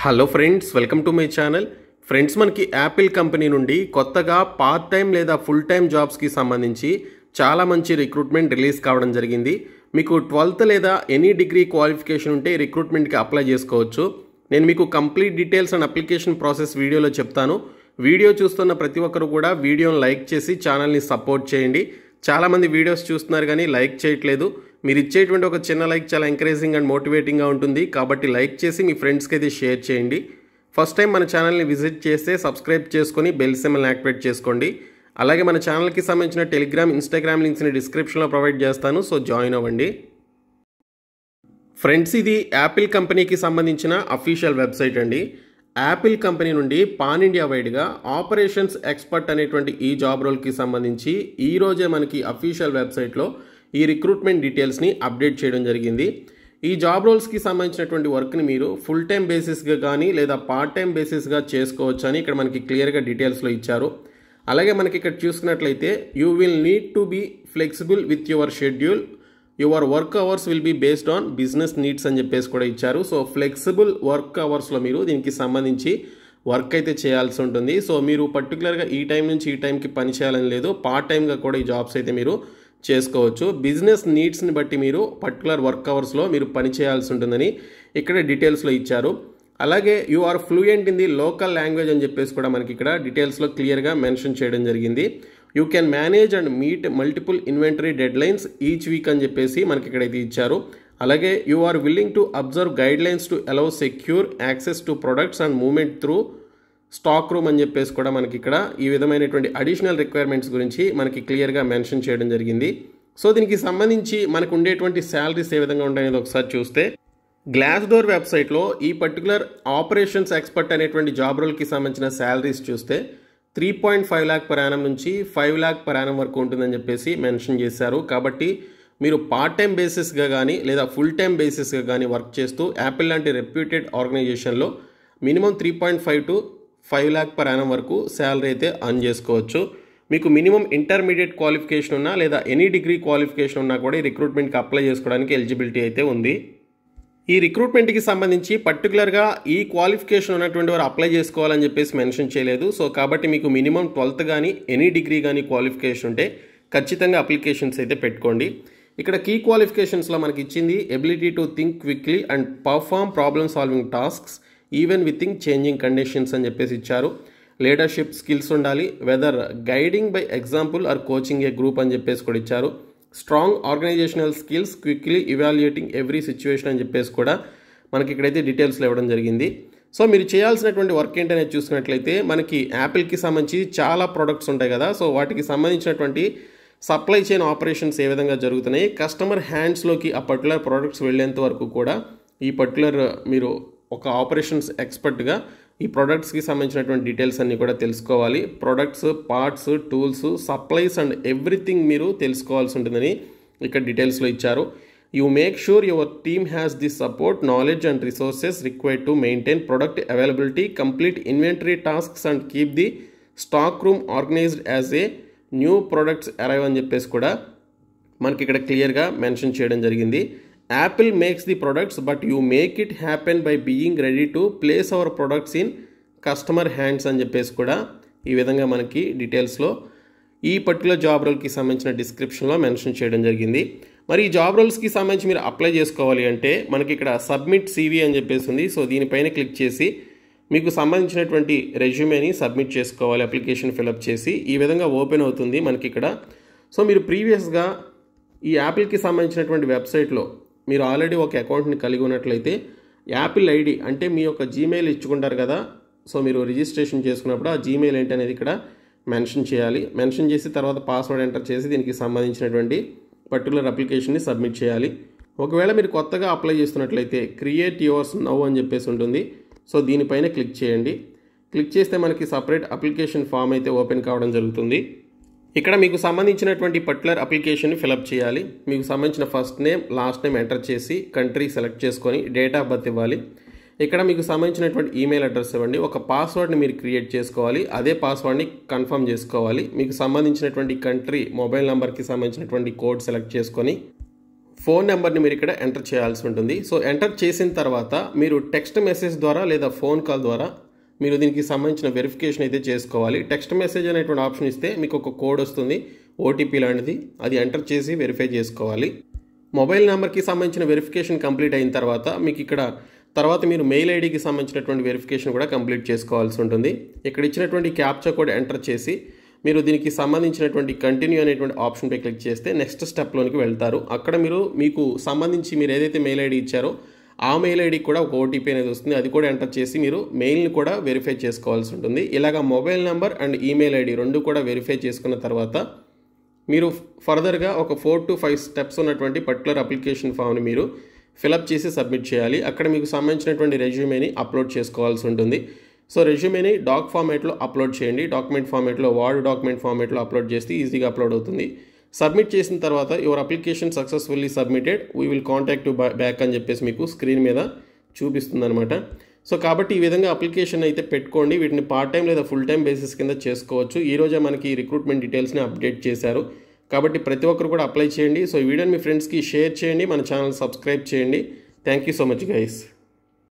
hello friends welcome to my channel friends మనకి Apple company నుండి కొత్తగా పార్ట్ టైం లేదా ఫుల్ టైం జాబ్స్కి సంబంధించి చాలా మంచి రిక్రూట్మెంట్ రిలీజ్ కావడం జరిగింది మీకు ట్వెల్త్ లేదా ఎనీ డిగ్రీ క్వాలిఫికేషన్ ఉంటే రిక్రూట్మెంట్కి అప్లై చేసుకోవచ్చు నేను మీకు complete details and application process వీడియోలో చెప్తాను వీడియో చూస్తున్న ప్రతి ఒక్కరు కూడా వీడియోని లైక్ చేసి ఛానల్ని సపోర్ట్ చేయండి చాలామంది వీడియోస్ చూస్తున్నారు కానీ లైక్ చేయట్లేదు మీరు ఇచ్చేటువంటి ఒక చిన్న లైక్ చాలా ఎంకరేజింగ్ అండ్ మోటివేటింగ్గా ఉంటుంది కాబట్టి లైక్ చేసి మీ ఫ్రెండ్స్కి అయితే షేర్ చేయండి ఫస్ట్ టైం మన ఛానల్ని విజిట్ చేస్తే సబ్స్క్రైబ్ చేసుకొని బెల్ సిమ్మల్ని యాక్టివేట్ చేసుకోండి అలాగే మన ఛానల్కి సంబంధించిన టెలిగ్రామ్ ఇన్స్టాగ్రామ్ లింక్స్ని డిస్క్రిప్షన్లో ప్రొవైడ్ చేస్తాను సో జాయిన్ అవ్వండి ఫ్రెండ్స్ ఇది యాపిల్ కంపెనీకి సంబంధించిన అఫీషియల్ వెబ్సైట్ అండి యాపిల్ కంపెనీ నుండి పాన్ ఇండియా వైడ్గా ఆపరేషన్స్ ఎక్స్పర్ట్ అనేటువంటి ఈ జాబ్ రోల్కి సంబంధించి ఈరోజే మనకి అఫీషియల్ వెబ్సైట్లో ఈ రిక్రూట్మెంట్ డీటెయిల్స్ని అప్డేట్ చేయడం జరిగింది ఈ జాబ్ రోల్స్కి సంబంధించినటువంటి వర్క్ని మీరు ఫుల్ టైం బేసిస్గా కానీ లేదా పార్ట్ టైం బేసిస్గా చేసుకోవచ్చు అని ఇక్కడ మనకి క్లియర్గా డీటెయిల్స్లో ఇచ్చారు అలాగే మనకి ఇక్కడ చూసుకున్నట్లయితే you will need to be flexible with your schedule your work hours will be based on business needs అని చెప్పేసి కూడా ఇచ్చారు సో ఫ్లెక్సిబుల్ వర్క్ అవర్స్లో మీరు దీనికి సంబంధించి వర్క్ అయితే చేయాల్సి ఉంటుంది సో మీరు పర్టికులర్గా ఈ టైం నుంచి ఈ టైంకి పని చేయాలని లేదు పార్ట్ టైంగా కూడా ఈ జాబ్స్ అయితే మీరు చేసుకోవచ్చు బిజినెస్ నీడ్స్ని బట్టి మీరు పర్టికులర్ వర్క్ అవర్స్లో మీరు పని చేయాల్సి ఉంటుందని ఇక్కడ డీటెయిల్స్లో ఇచ్చారు అలాగే you are fluent in the local language అని చెప్పేసి కూడా మనకి ఇక్కడ డీటెయిల్స్లో క్లియర్గా మెన్షన్ చేయడం జరిగింది you can manage and meet multiple inventory deadlines each week అని చెప్పేసి మనకి ఇక్కడైతే ఇచ్చారు అలాగే you are willing to observe guidelines to allow secure access to products and moment through stock room అని చెప్పేసి కూడా మనకి ఇక్కడ ఈ విధమైనటువంటి అడిషనల్ రిక్వైర్మెంట్స్ గురించి మనకి క్లియర్గా మెన్షన్ చేయడం జరిగింది సో దీనికి సంబంధించి మనకు ఉండేటువంటి శాలరీస్ ఏ విధంగా ఉంటాయనేది ఒకసారి చూస్తే గ్లాస్ డోర్ వెబ్సైట్లో ఈ పర్టికులర్ ఆపరేషన్స్ ఎక్స్పర్ట్ అనేటువంటి జాబ్ రోల్కి సంబంధించిన శాలరీస్ చూస్తే three point five lakh per annum నుంచి ఫైవ్ ల్యాక్ పర్ యానం వరకు ఉంటుందని చెప్పేసి మెన్షన్ చేశారు కాబట్టి మీరు పార్ట్ టైం బేసిస్గా కానీ లేదా ఫుల్ టైం బేసిస్గా కానీ వర్క్ చేస్తూ యాపిల్ లాంటి రెప్యూటెడ్ ఆర్గనైజేషన్లో minimum three point five to five lakh per annum వరకు శాలరీ అయితే అర్న్ చేసుకోవచ్చు మీకు మినిమం ఇంటర్మీడియట్ క్వాలిఫికేషన్ ఉన్నా లేదా ఎనీ డిగ్రీ క్వాలిఫికేషన్ ఉన్నా కూడా ఈ రిక్రూట్మెంట్కి అప్లై చేసుకోవడానికి ఎలిజిబిలిటీ అయితే ఉంది ఈ రిక్రూట్మెంట్కి సంబంధించి పర్టికులర్గా ఈ క్వాలిఫికేషన్ ఉన్నటువంటి వారు అప్లై చేసుకోవాలని చెప్పేసి మెన్షన్ చేయలేదు సో కాబట్టి మీకు మినిమం ట్వెల్త్ కానీ ఎనీ డిగ్రీ కానీ క్వాలిఫికేషన్ ఉంటే ఖచ్చితంగా అప్లికేషన్స్ అయితే పెట్టుకోండి ఇక్కడ కీ క్వాలిఫికేషన్స్లో మనకి ఇచ్చింది ability to think quickly and perform problem solving tasks even within changing conditions అని చెప్పేసి ఇచ్చారు లీడర్షిప్ స్కిల్స్ ఉండాలి whether guiding by example or coaching a group అని చెప్పేసి కూడా ఇచ్చారు strong organisational skills quickly evaluating every situation అని చెప్పేసి కూడా మనకి ఇక్కడైతే డీటెయిల్స్లో ఇవ్వడం జరిగింది సో మీరు చేయాల్సినటువంటి వర్క్ ఏంటనేది చూసినట్లయితే మనకి యాపిల్కి సంబంధించి చాలా ప్రొడక్ట్స్ ఉంటాయి కదా సో వాటికి సంబంధించినటువంటి సప్లై చైన్ ఆపరేషన్స్ ఏ విధంగా జరుగుతున్నాయి కస్టమర్ హ్యాండ్స్లోకి ఆ పర్టికులర్ ప్రోడక్ట్స్ వెళ్ళేంత వరకు కూడా ఈ పర్టికులర్ మీరు ఒక ఆపరేషన్స్ ఎక్స్పర్ట్గా ఈ ప్రొడక్ట్స్కి సంబంధించినటువంటి డీటెయిల్స్ అన్నీ కూడా తెలుసుకోవాలి products parts tools supplies and everything మీరు తెలుసుకోవాల్సి ఉంటుందని ఇక్కడ డీటెయిల్స్లో ఇచ్చారు you make sure your team has the support knowledge and resources required to maintain product availability complete inventory tasks and keep the stock room organised as a new products arrive అని చెప్పేసి కూడా మనకి ఇక్కడ క్లియర్గా మెన్షన్ చేయడం జరిగింది Apple makes the products but you make it happen by being ready to place hour products in customer hands అని చెప్పేసి కూడా ఈ విధంగా మనకి డీటెయిల్స్లో ఈ పర్టికులర్ జాబ్ రోల్కి సంబంధించిన డిస్క్రిప్షన్లో మెన్షన్ చేయడం జరిగింది మరి ఈ జాబ్ రోల్స్కి సంబంధించి మీరు అప్లై చేసుకోవాలి అంటే మనకి ఇక్కడ సబ్మిట్ సీవీ అని చెప్పేసి ఉంది సో దీనిపైన క్లిక్ చేసి మీకు సంబంధించినటువంటి రెజ్యూమేని సబ్మిట్ చేసుకోవాలి అప్లికేషన్ ఫిలప్ చేసి ఈ విధంగా ఓపెన్ అవుతుంది మనకి ఇక్కడ సో మీరు ప్రీవియస్గా ఈ యాపిల్కి సంబంధించినటువంటి వెబ్సైట్లో మీరు ఆల్రెడీ ఒక అకౌంట్ని కలిగి ఉన్నట్లయితే యాపిల్ ఐడి అంటే మీ యొక్క జీమెయిల్ ఇచ్చుకుంటారు కదా సో మీరు రిజిస్ట్రేషన్ చేసుకున్నప్పుడు ఆ జీమెయిల్ ఏంటి అనేది ఇక్కడ మెన్షన్ చేయాలి మెన్షన్ చేసి తర్వాత పాస్వర్డ్ ఎంటర్ చేసి దీనికి సంబంధించినటువంటి పర్టికులర్ అప్లికేషన్ని సబ్మిట్ చేయాలి ఒకవేళ మీరు కొత్తగా అప్లై చేస్తున్నట్లయితే క్రియేట్ యువర్స్ నవ్ అని చెప్పేసి ఉంటుంది సో దీనిపైన క్లిక్ చేయండి క్లిక్ చేస్తే మనకి సపరేట్ అప్లికేషన్ ఫామ్ అయితే ఓపెన్ కావడం జరుగుతుంది ఇక్కడ మీకు సంబంధించినటువంటి పర్టికులర్ అప్లికేషన్ ఫిలప్ చేయాలి మీకు సంబంధించిన first name last name enter చేసి కంట్రీ సెలెక్ట్ చేసుకొని డేట్ ఆఫ్ బర్త్ ఇవ్వాలి ఇక్కడ మీకు సంబంధించినటువంటి ఈమెయిల్ అడ్రస్ ఇవ్వండి ఒక పాస్వర్డ్ని మీరు క్రియేట్ చేసుకోవాలి అదే పాస్వర్డ్ని కన్ఫర్మ్ చేసుకోవాలి మీకు సంబంధించినటువంటి కంట్రీ మొబైల్ నెంబర్కి సంబంధించినటువంటి కోడ్ సెలెక్ట్ చేసుకొని ఫోన్ నెంబర్ని మీరు ఇక్కడ ఎంటర్ చేయాల్సి ఉంటుంది సో ఎంటర్ చేసిన తర్వాత మీరు టెక్స్ట్ మెసేజ్ ద్వారా లేదా ఫోన్ కాల్ ద్వారా మీరు దీనికి సంబంధించిన వెరిఫికేషన్ అయితే చేసుకోవాలి టెక్స్ట్ మెసేజ్ అనేటువంటి ఆప్షన్ ఇస్తే మీకు ఒక కోడ్ వస్తుంది ఓటీపీ లాంటిది అది ఎంటర్ చేసి వెరిఫై చేసుకోవాలి మొబైల్ నెంబర్కి సంబంధించిన వెరిఫికేషన్ కంప్లీట్ అయిన తర్వాత మీకు ఇక్కడ తర్వాత మీరు మెయిల్ ఐడికి సంబంధించినటువంటి వెరిఫికేషన్ కూడా కంప్లీట్ చేసుకోవాల్సి ఉంటుంది ఇక్కడ ఇచ్చినటువంటి క్యాప్చర్ కోడ్ ఎంటర్ చేసి మీరు దీనికి సంబంధించినటువంటి కంటిన్యూ అనేటువంటి ఆప్షన్పై క్లిక్ చేస్తే నెక్స్ట్ స్టెప్లోనికి వెళ్తారు అక్కడ మీరు మీకు సంబంధించి మీరు ఏదైతే మెయిల్ ఐడి ఇచ్చారో ఆ మెయిల్ ఐడికి కూడా ఒక ఓటీపీ అనేది వస్తుంది అది కూడా ఎంటర్ చేసి మీరు మెయిల్ని కూడా వెరిఫై చేసుకోవాల్సి ఉంటుంది ఇలాగ mobile number and email ID రెండు కూడా వెరిఫై చేసుకున్న తర్వాత మీరు ఫర్దర్గా ఒక ఫోర్ టు ఫైవ్ స్టెప్స్ ఉన్నటువంటి పర్టికులర్ అప్లికేషన్ ఫామ్ని మీరు ఫిలప్ చేసి సబ్మిట్ చేయాలి అక్కడ మీకు సంబంధించినటువంటి రెజ్యూమేని అప్లోడ్ చేసుకోవాల్సి ఉంటుంది సో రెజ్యూమేని డాక్ ఫార్మేట్లో అప్లోడ్ చేయండి డాక్యుమెంట్ ఫార్మేట్లో వార్డ్ డాక్యుమెంట్ ఫార్మేట్లో అప్లోడ్ చేస్తే ఈజీగా అప్లోడ్ అవుతుంది సబ్మిట్ చేసిన తర్వాత your application successfully submitted we will contact back అని చెప్పేసి మీకు స్క్రీన్ మీద చూపిస్తుందనమాట సో కాబట్టి ఈ విధంగా అప్లికేషన్ అయితే పెట్టుకోండి వీటిని పార్ట్ టైం లేదా ఫుల్ టైం బేసిస్ కింద చేసుకోవచ్చు ఈ రోజే మనకి రిక్రూట్మెంట్ డీటెయిల్స్ని అప్డేట్ చేశారు కాబట్టి ప్రతి ఒక్కరు కూడా అప్లై చేయండి సో ఈ వీడియోని మీ ఫ్రెండ్స్కి షేర్ చేయండి మన ఛానల్ సబ్స్క్రైబ్ చేయండి thank you so much guys